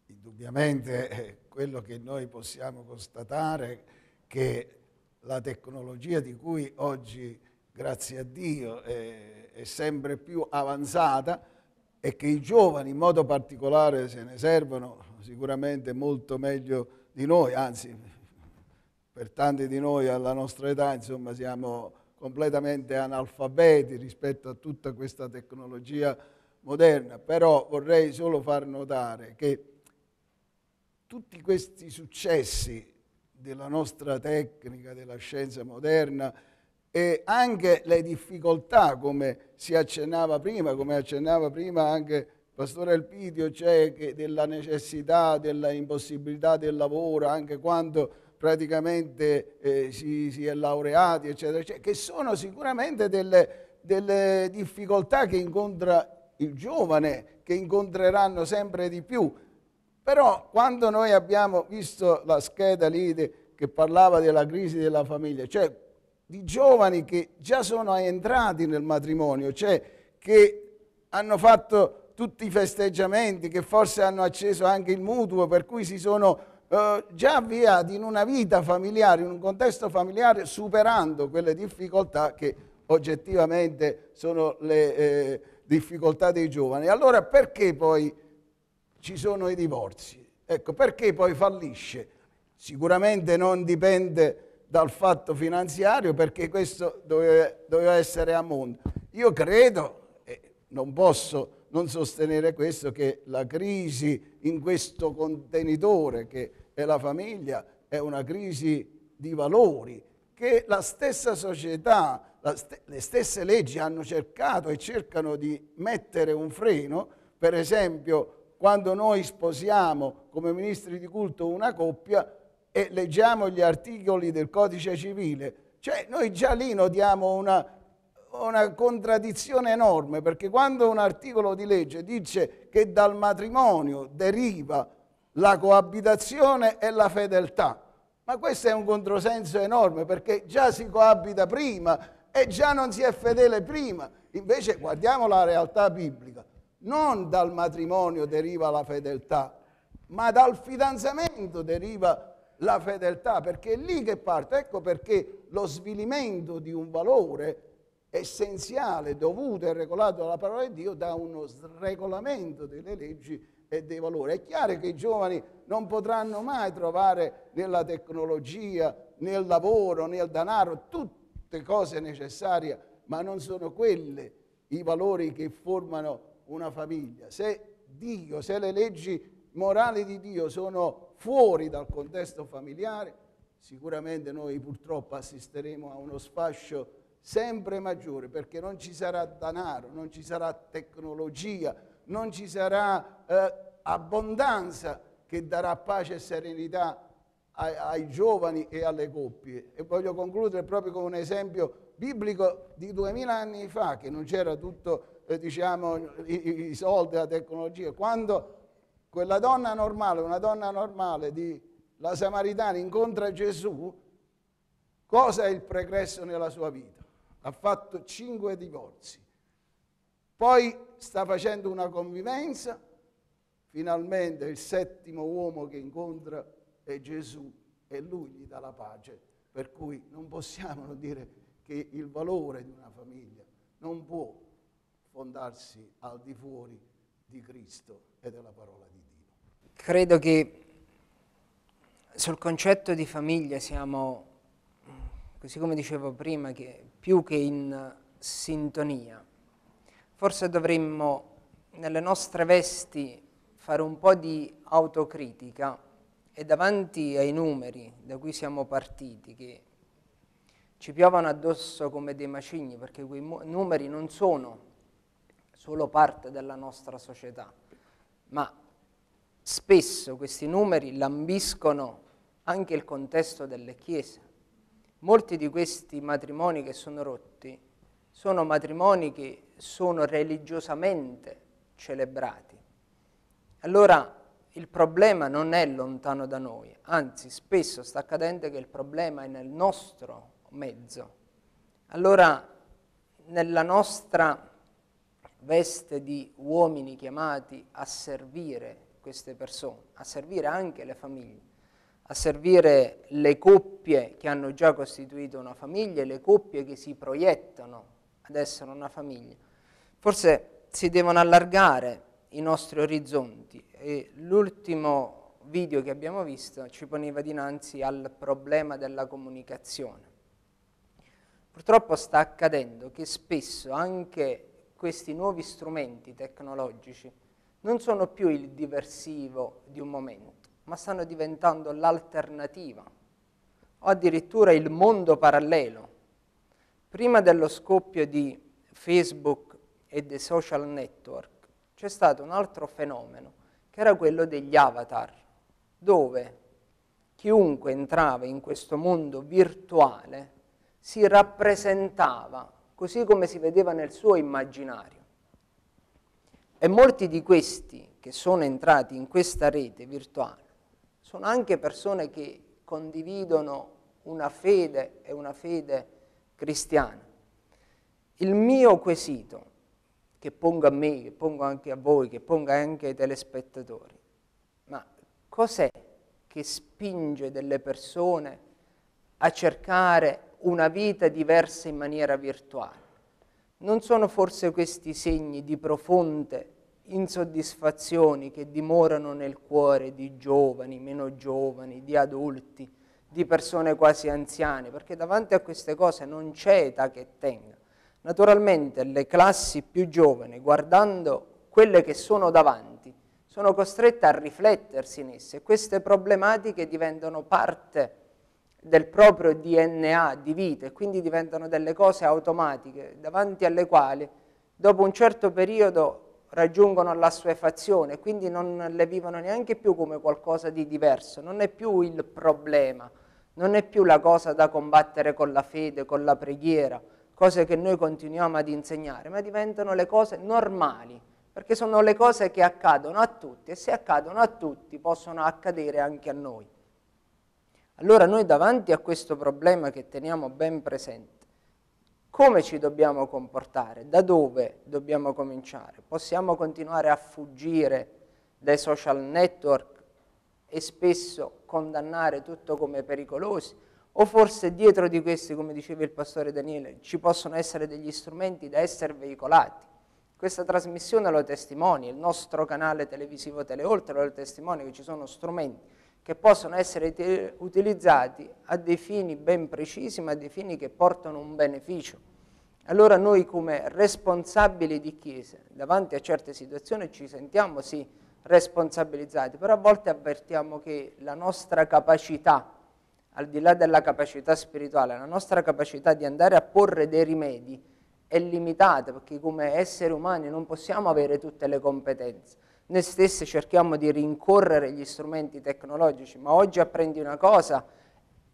Indubbiamente eh, quello che noi possiamo constatare è che la tecnologia di cui oggi grazie a Dio, è, è sempre più avanzata e che i giovani in modo particolare se ne servono sicuramente molto meglio di noi, anzi per tanti di noi alla nostra età insomma siamo completamente analfabeti rispetto a tutta questa tecnologia moderna, però vorrei solo far notare che tutti questi successi della nostra tecnica, della scienza moderna, e anche le difficoltà, come si accennava prima, come accennava prima anche Pastore Elpidio, cioè della necessità, dell'impossibilità del lavoro, anche quando praticamente eh, si, si, è laureati, eccetera, eccetera, cioè che sono sicuramente delle, delle difficoltà che incontra il giovane, che incontreranno sempre di più. Però quando noi abbiamo visto la scheda lì de, che parlava della crisi della famiglia, cioè di giovani che già sono entrati nel matrimonio, cioè che hanno fatto tutti i festeggiamenti, che forse hanno acceso anche il mutuo, per cui si sono eh, già avviati in una vita familiare, in un contesto familiare, superando quelle difficoltà che oggettivamente sono le eh, difficoltà dei giovani. Allora perché poi ci sono i divorzi? Ecco, perché poi fallisce? Sicuramente non dipende dal fatto finanziario perché questo doveva, doveva essere a monte. Io credo, e non posso non sostenere questo, che la crisi in questo contenitore che è la famiglia è una crisi di valori che la stessa società, la st le stesse leggi hanno cercato e cercano di mettere un freno, per esempio quando noi sposiamo come ministri di culto una coppia, e leggiamo gli articoli del codice civile, cioè noi già lì notiamo una, una contraddizione enorme, perché quando un articolo di legge dice che dal matrimonio deriva la coabitazione e la fedeltà, ma questo è un controsenso enorme perché già si coabita prima e già non si è fedele prima. Invece guardiamo la realtà biblica. Non dal matrimonio deriva la fedeltà, ma dal fidanzamento deriva la la fedeltà, perché è lì che parte. Ecco perché lo svilimento di un valore essenziale, dovuto e regolato dalla parola di Dio, da uno sregolamento delle leggi e dei valori. È chiaro che i giovani non potranno mai trovare nella tecnologia, nel lavoro, nel denaro, tutte cose necessarie, ma non sono quelle i valori che formano una famiglia. Se Dio, se le leggi morali di Dio sono fuori dal contesto familiare, sicuramente noi purtroppo assisteremo a uno sfascio sempre maggiore perché non ci sarà denaro, non ci sarà tecnologia, non ci sarà eh, abbondanza che darà pace e serenità ai, ai, giovani e alle coppie. E voglio concludere proprio con un esempio biblico di duemila anni fa, che non c'era tutto, eh, diciamo, i, i soldi, la tecnologia, quando quella donna normale, una donna normale di la Samaritana incontra Gesù, cosa è il pregresso nella sua vita? Ha fatto cinque divorzi, poi sta facendo una convivenza, finalmente il settimo uomo che incontra è Gesù e lui gli dà la pace, per cui non possiamo dire che il valore di una famiglia non può fondarsi al di fuori di Cristo e della parola di Dio. Credo che sul concetto di famiglia siamo, così come dicevo prima, che più che in sintonia. Forse dovremmo nelle nostre vesti fare un po' di autocritica e davanti ai numeri da cui siamo partiti, che ci piovono addosso come dei macigni, perché quei numeri non sono solo parte della nostra società, ma Spesso questi numeri lambiscono anche il contesto delle chiese. Molti di questi matrimoni che sono rotti sono matrimoni che sono religiosamente celebrati. Allora il problema non è lontano da noi, anzi spesso sta accadendo che il problema è nel nostro mezzo. Allora nella nostra veste di uomini chiamati a servire queste persone, a servire anche le famiglie, a servire le coppie che hanno già costituito una famiglia, le coppie che si proiettano ad essere una famiglia. Forse si devono allargare i nostri orizzonti e l'ultimo video che abbiamo visto ci poneva dinanzi al problema della comunicazione. Purtroppo sta accadendo che spesso anche questi nuovi strumenti tecnologici non sono più il diversivo di un momento, ma stanno diventando l'alternativa o addirittura il mondo parallelo. Prima dello scoppio di Facebook e dei social network c'è stato un altro fenomeno che era quello degli avatar, dove chiunque entrava in questo mondo virtuale si rappresentava così come si vedeva nel suo immaginario. E molti di questi che sono entrati in questa rete virtuale sono anche persone che condividono una fede e una fede cristiana. Il mio quesito che pongo a me, che pongo anche a voi, che pongo anche ai telespettatori, ma cos'è che spinge delle persone a cercare una vita diversa in maniera virtuale? Non sono forse questi segni di profonde insoddisfazioni che dimorano nel cuore di giovani, meno giovani, di adulti, di persone quasi anziane, perché davanti a queste cose non c'è età che tenga. Naturalmente le classi più giovani, guardando quelle che sono davanti, sono costrette a riflettersi in esse e queste problematiche diventano parte del proprio DNA di vita e quindi diventano delle cose automatiche davanti alle quali dopo un certo periodo raggiungono la sua l'assuefazione, quindi non le vivono neanche più come qualcosa di diverso, non è più il problema, non è più la cosa da combattere con la fede, con la preghiera, cose che noi continuiamo ad insegnare, ma diventano le cose normali, perché sono le cose che accadono a tutti e se accadono a tutti possono accadere anche a noi. Allora noi davanti a questo problema che teniamo ben presente, come ci dobbiamo comportare, da dove dobbiamo cominciare. Possiamo continuare a fuggire dai social network e spesso condannare tutto come pericolosi, o forse dietro di questi, come diceva il pastore Daniele, ci possono essere degli strumenti da essere veicolati. Questa trasmissione lo testimonia, il nostro canale televisivo Teleoltre lo testimonia che ci sono strumenti che possono essere utilizzati a dei fini ben precisi, ma a dei fini che portano un beneficio. Allora noi come responsabili di Chiesa, davanti a certe situazioni ci sentiamo sì responsabilizzati, però a volte avvertiamo che la nostra capacità, al di là della capacità spirituale, la nostra capacità di andare a porre dei rimedi è limitata, perché come esseri umani non possiamo avere tutte le competenze noi stessi cerchiamo di rincorrere gli strumenti tecnologici, ma oggi apprendi una cosa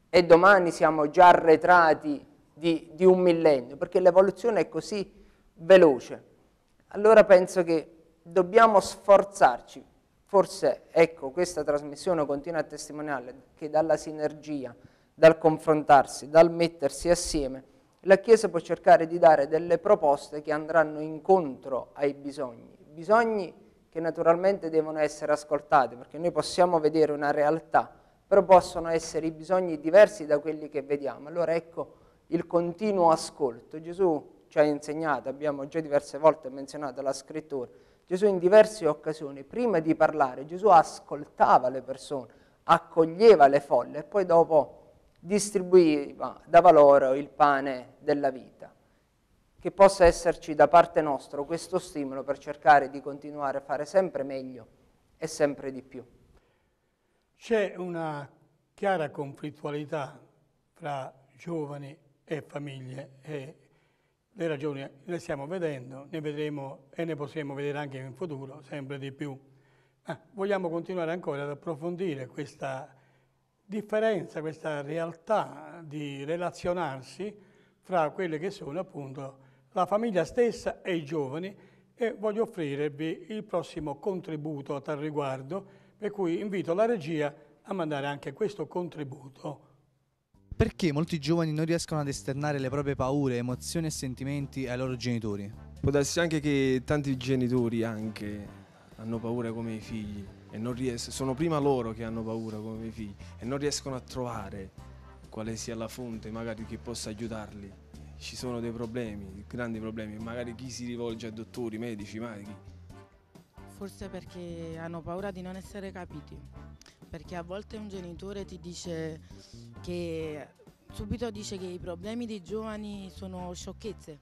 e domani siamo già arretrati di, di un millennio, perché l'evoluzione è così veloce. Allora penso che dobbiamo sforzarci, forse ecco questa trasmissione continua a testimoniare che dalla sinergia, dal confrontarsi, dal mettersi assieme, la Chiesa può cercare di dare delle proposte che andranno incontro ai bisogni, bisogni che naturalmente devono essere ascoltate, perché noi possiamo vedere una realtà, però possono essere i bisogni diversi da quelli che vediamo. Allora ecco il continuo ascolto. Gesù ci ha insegnato, abbiamo già diverse volte menzionato la scrittura, Gesù in diverse occasioni, prima di parlare, Gesù ascoltava le persone, accoglieva le folle e poi dopo distribuiva, dava loro il pane della vita che possa esserci da parte nostra questo stimolo per cercare di continuare a fare sempre meglio e sempre di più. C'è una chiara conflittualità fra giovani e famiglie e le ragioni le stiamo vedendo, ne vedremo e ne possiamo vedere anche in futuro sempre di più. Ma vogliamo continuare ancora ad approfondire questa differenza, questa realtà di relazionarsi fra quelle che sono appunto la famiglia stessa e i giovani e voglio offrirvi il prossimo contributo a tal riguardo, per cui invito la regia a mandare anche questo contributo. Perché molti giovani non riescono ad esternare le proprie paure, emozioni e sentimenti ai loro genitori? Può darsi anche che tanti genitori anche hanno paura come i figli e non riescono, sono prima loro che hanno paura come i figli e non riescono a trovare quale sia la fonte magari che possa aiutarli ci sono dei problemi, grandi problemi, magari chi si rivolge a dottori, medici, ma chi? Forse perché hanno paura di non essere capiti, perché a volte un genitore ti dice che subito dice che i problemi dei giovani sono sciocchezze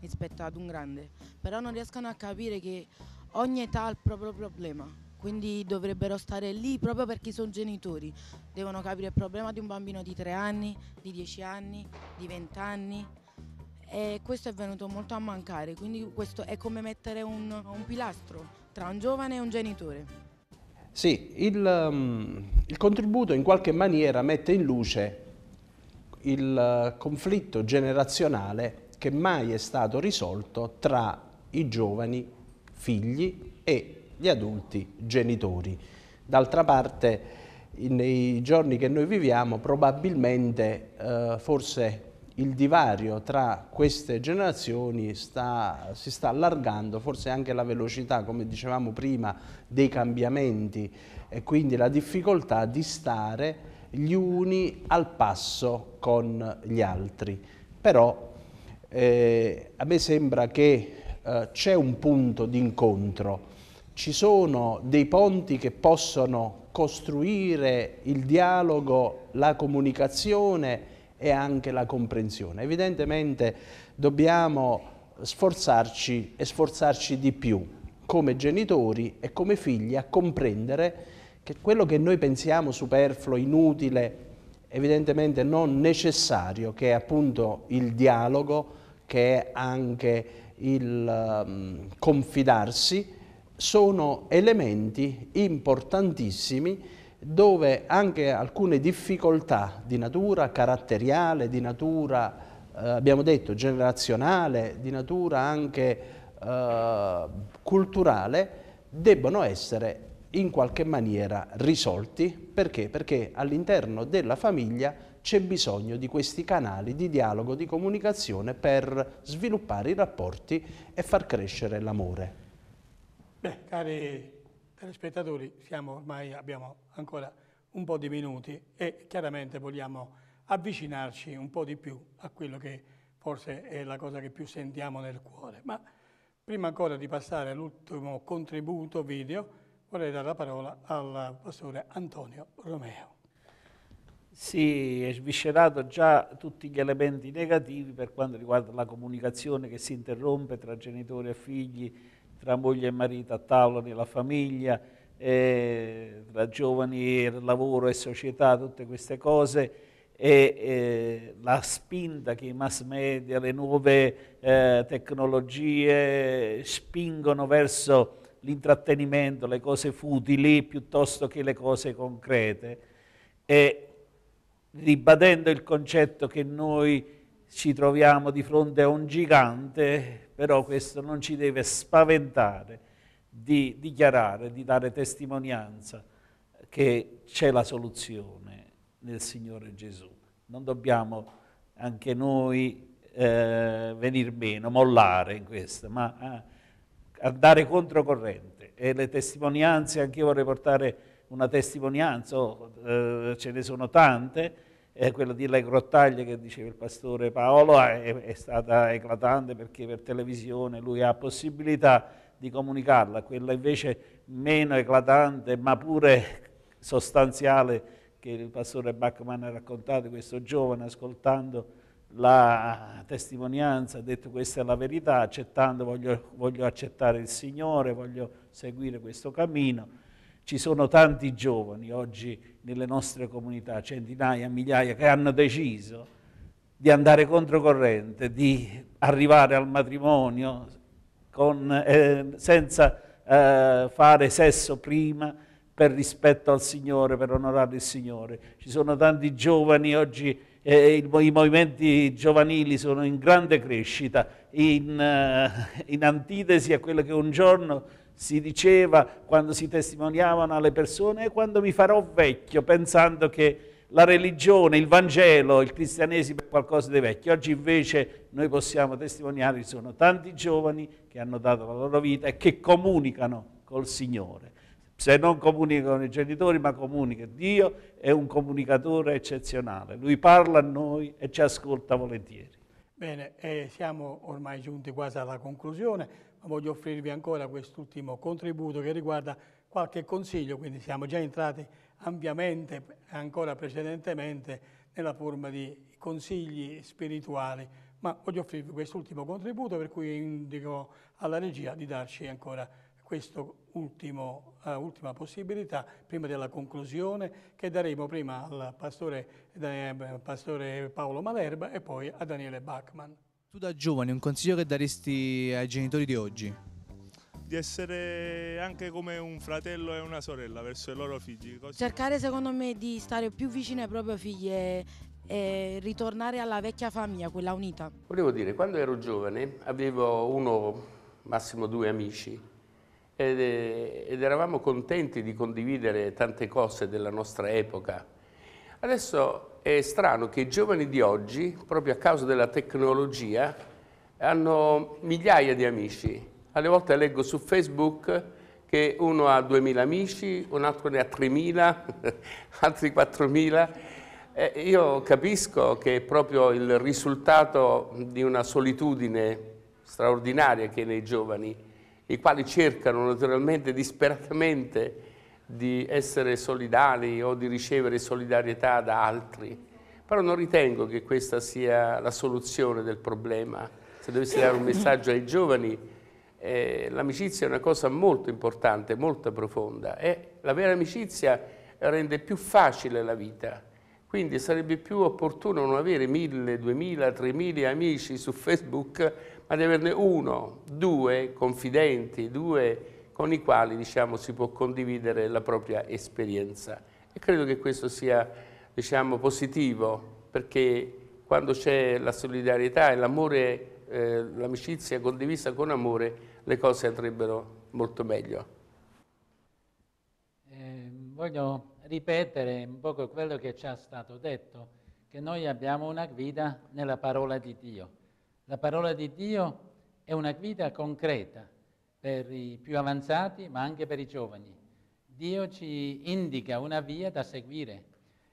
rispetto ad un grande, però non riescono a capire che ogni età ha il proprio problema quindi dovrebbero stare lì proprio perché sono genitori. Devono capire il problema di un bambino di 3 anni, di 10 anni, di 20 anni, e questo è venuto molto a mancare, quindi questo è come mettere un, un pilastro tra un giovane e un genitore. Sì, il, um, il contributo in qualche maniera mette in luce il uh, conflitto generazionale che mai è stato risolto tra i giovani figli e gli adulti genitori. D'altra parte, nei giorni che noi viviamo, probabilmente eh, forse il divario tra queste generazioni sta, si sta allargando, forse anche la velocità, come dicevamo prima, dei cambiamenti e quindi la difficoltà di stare gli uni al passo con gli altri. Però eh, a me sembra che eh, c'è un punto di incontro, ci sono dei ponti che possono costruire il dialogo, la comunicazione e anche la comprensione. Evidentemente dobbiamo sforzarci e sforzarci di più come genitori e come figli a comprendere che quello che noi pensiamo superfluo, inutile, evidentemente non necessario, che è appunto il dialogo, che è anche il um, confidarsi, sono elementi importantissimi dove anche alcune difficoltà di natura caratteriale, di natura, eh, abbiamo detto, generazionale, di natura anche eh, culturale, debbono essere in qualche maniera risolti. Perché? Perché all'interno della famiglia c'è bisogno di questi canali di dialogo, di comunicazione per sviluppare i rapporti e far crescere l'amore. Beh, cari telespettatori siamo ormai, abbiamo ancora un po' di minuti e chiaramente vogliamo avvicinarci un po' di più a quello che forse è la cosa che più sentiamo nel cuore. Ma prima ancora di passare all'ultimo contributo video, vorrei dare la parola al pastore Antonio Romeo. Sì, è sviscerato già tutti gli elementi negativi per quanto riguarda la comunicazione che si interrompe tra genitori e figli, tra moglie e marito a tavola nella famiglia, eh, tra giovani, lavoro e società, tutte queste cose e eh, la spinta che i mass media, le nuove eh, tecnologie spingono verso l'intrattenimento, le cose futili piuttosto che le cose concrete e ribadendo il concetto che noi ci troviamo di fronte a un gigante, però questo non ci deve spaventare di dichiarare, di dare testimonianza che c'è la soluzione nel Signore Gesù. Non dobbiamo anche noi eh, venir meno, mollare in questo, ma eh, andare controcorrente. E le testimonianze, anche io vorrei portare una testimonianza, oh, eh, ce ne sono tante, eh, quella di Le Grottaglie che diceva il pastore Paolo ah, è, è, stata eclatante perché per televisione lui ha possibilità di comunicarla, quella invece meno eclatante ma pure sostanziale che il pastore Bachmann ha raccontato, questo giovane ascoltando la testimonianza, ha detto questa è la verità, accettando voglio, voglio accettare il Signore, voglio seguire questo cammino ci sono tanti giovani oggi nelle nostre comunità, centinaia, migliaia, che hanno deciso di andare controcorrente, di arrivare al matrimonio con, eh, senza eh, fare sesso prima per rispetto al Signore, per onorare il Signore. Ci sono tanti giovani oggi eh, i, i, movimenti giovanili sono in grande crescita, in, eh, in, antitesi a quello che un giorno si diceva quando si testimoniavano alle persone, e quando mi farò vecchio, pensando che la religione, il Vangelo, il cristianesimo è qualcosa di vecchio. Oggi invece noi possiamo testimoniare che ci sono tanti giovani che hanno dato la loro vita e che comunicano col Signore. Se non comunicano con i genitori, ma comunica. Dio è un comunicatore eccezionale. Lui parla a noi e ci ascolta volentieri. Bene, eh, siamo ormai giunti quasi alla conclusione voglio offrirvi ancora quest'ultimo contributo che riguarda qualche consiglio, quindi siamo già entrati ampiamente, ancora precedentemente, nella forma di consigli spirituali, ma voglio offrirvi quest'ultimo contributo per cui indico alla regia di darci ancora questa uh, eh, ultima possibilità prima della conclusione che daremo prima al pastore, eh, pastore Paolo Malerba e poi a Daniele Bachmann. Tu da giovane un consiglio che daresti ai genitori di oggi? Di essere anche come un fratello e una sorella verso i loro figli. Così. Cercare secondo me di stare più vicino ai propri figli e, e ritornare alla vecchia famiglia, quella unita. Volevo dire, quando ero giovane avevo uno, massimo due amici ed, ed, eravamo contenti di condividere tante cose della nostra epoca. Adesso è strano che i giovani di oggi, proprio a causa della tecnologia, hanno migliaia di amici. Alle volte leggo su Facebook che uno ha 2.000 amici, un altro ne ha 3.000, [laughs] altri 4.000. Eh, io capisco che è proprio il risultato di una solitudine straordinaria che nei giovani, i quali cercano naturalmente disperatamente di essere solidali o di ricevere solidarietà da altri, però non ritengo che questa sia la soluzione del problema. Se dovessi dare un messaggio ai giovani, eh, l'amicizia è una cosa molto importante, molto profonda e la vera amicizia rende più facile la vita. Quindi sarebbe più opportuno non avere mille, duemila, tremila amici su Facebook, ma di averne uno, due confidenti, due con i quali diciamo, si può condividere la propria esperienza. E credo che questo sia diciamo, positivo, perché quando c'è la solidarietà e l'amore, eh, l'amicizia condivisa con amore, le cose andrebbero molto meglio. Eh, voglio ripetere un po' quello che ci è stato detto, che noi abbiamo una guida nella parola di Dio. La parola di Dio è una guida concreta, per i più avanzati ma anche per i giovani. Dio ci indica una via da seguire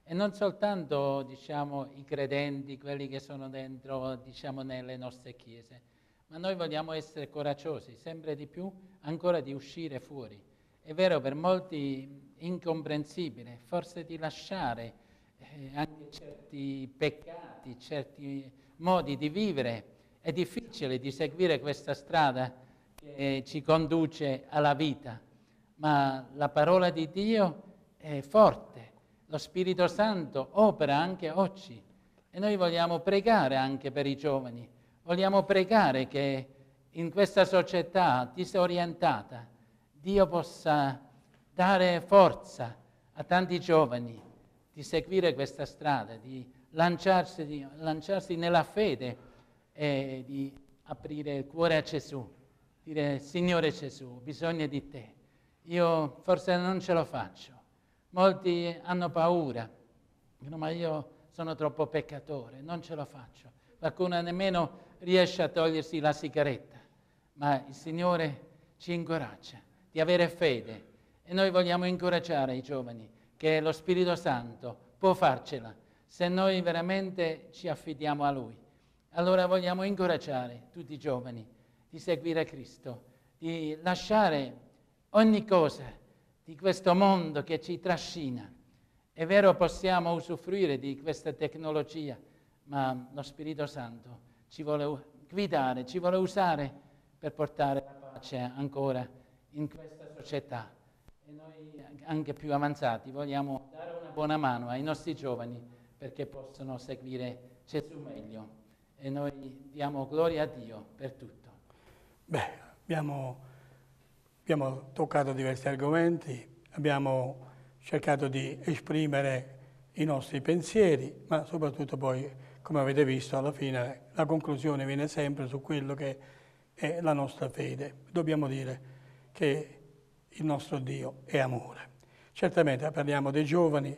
e non soltanto diciamo, i credenti, quelli che sono dentro diciamo, nelle nostre chiese, ma noi vogliamo essere coraggiosi, sempre di più, ancora di uscire fuori. È vero, per molti incomprensibile, forse di lasciare eh, anche certi peccati, certi modi di vivere. È difficile di seguire questa strada che ci conduce alla vita, ma la parola di Dio è forte, lo Spirito Santo opera anche oggi e noi vogliamo pregare anche per i giovani, vogliamo pregare che in questa società disorientata Dio possa dare forza a tanti giovani di seguire questa strada, di lanciarsi, di lanciarsi nella fede e di aprire il cuore a Gesù dire Signore Gesù, ho bisogno di te, io forse non ce lo faccio. Molti hanno paura, dicono ma io sono troppo peccatore, non ce lo faccio. Qualcuno nemmeno riesce a togliersi la sigaretta, ma il Signore ci incoraggia di avere fede e noi vogliamo incoraggiare i giovani che lo Spirito Santo può farcela se noi veramente ci affidiamo a Lui. Allora vogliamo incoraggiare tutti i giovani di seguire Cristo, di lasciare ogni cosa di questo mondo che ci trascina. È vero, possiamo usufruire di questa tecnologia, ma lo Spirito Santo ci vuole guidare, ci vuole usare per portare la pace ancora in questa società. E noi, anche più avanzati, vogliamo dare una buona mano ai nostri giovani perché possano seguire Gesù meglio. E noi diamo gloria a Dio per tutto. Beh, abbiamo, abbiamo toccato diversi argomenti, abbiamo cercato di esprimere i nostri pensieri, ma soprattutto poi, come avete visto, alla fine la conclusione viene sempre su quello che è la nostra fede. Dobbiamo dire che il nostro Dio è amore. Certamente parliamo dei giovani,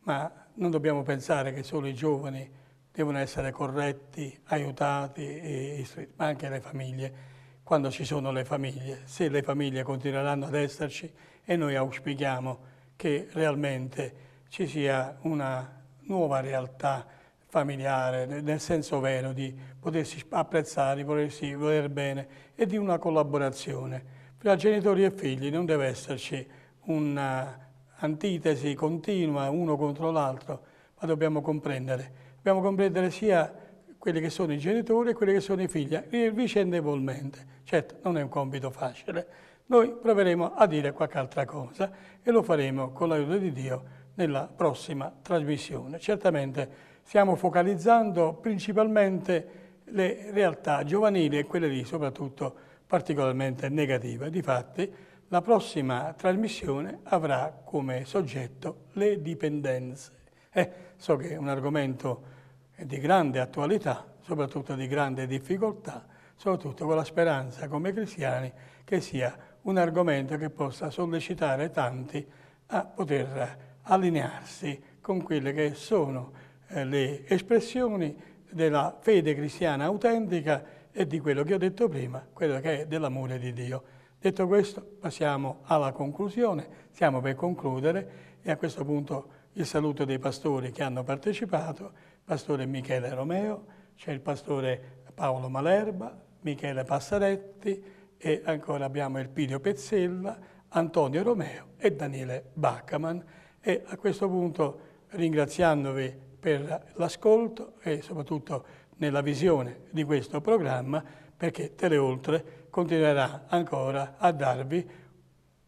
ma non dobbiamo pensare che solo i giovani devono essere corretti, aiutati, ma anche le famiglie quando ci sono le famiglie, se le famiglie continueranno ad esserci e noi auspichiamo che realmente ci sia una nuova realtà familiare, nel senso vero di potersi apprezzare, di potersi voler bene e di una collaborazione. Tra genitori e figli non deve esserci un'antitesi continua uno contro l'altro, ma dobbiamo comprendere. Dobbiamo comprendere sia quelli che sono i genitori e quelli che sono i figli, vicendevolmente. Certo, non è un compito facile. Noi proveremo a dire qualche altra cosa e lo faremo con l'aiuto di Dio nella prossima trasmissione. Certamente stiamo focalizzando principalmente le realtà giovanili e quelle lì soprattutto particolarmente negative. Difatti la prossima trasmissione avrà come soggetto le dipendenze. Eh, so che è un argomento di grande attualità, soprattutto di grande difficoltà, soprattutto con la speranza come cristiani che sia un argomento che possa sollecitare tanti a poter allinearsi con quelle che sono eh, le espressioni della fede cristiana autentica e di quello che ho detto prima, quello che è dell'amore di Dio. Detto questo passiamo alla conclusione, siamo per concludere e a questo punto il saluto dei pastori che hanno partecipato pastore Michele Romeo, c'è il pastore Paolo Malerba, Michele Passaretti e ancora abbiamo Elpidio Pezzella, Antonio Romeo e Daniele Baccaman. E a questo punto ringraziandovi per l'ascolto e soprattutto nella visione di questo programma perché Teleoltre continuerà ancora a darvi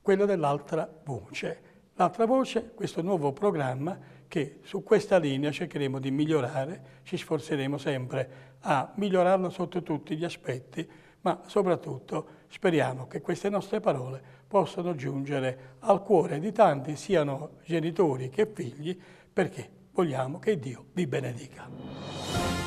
quello dell'altra voce. L'altra voce, questo nuovo programma che su questa linea cercheremo di migliorare, ci sforzeremo sempre a migliorarlo sotto tutti gli aspetti, ma soprattutto speriamo che queste nostre parole possano giungere al cuore di tanti, siano genitori che figli, perché vogliamo che Dio vi benedica.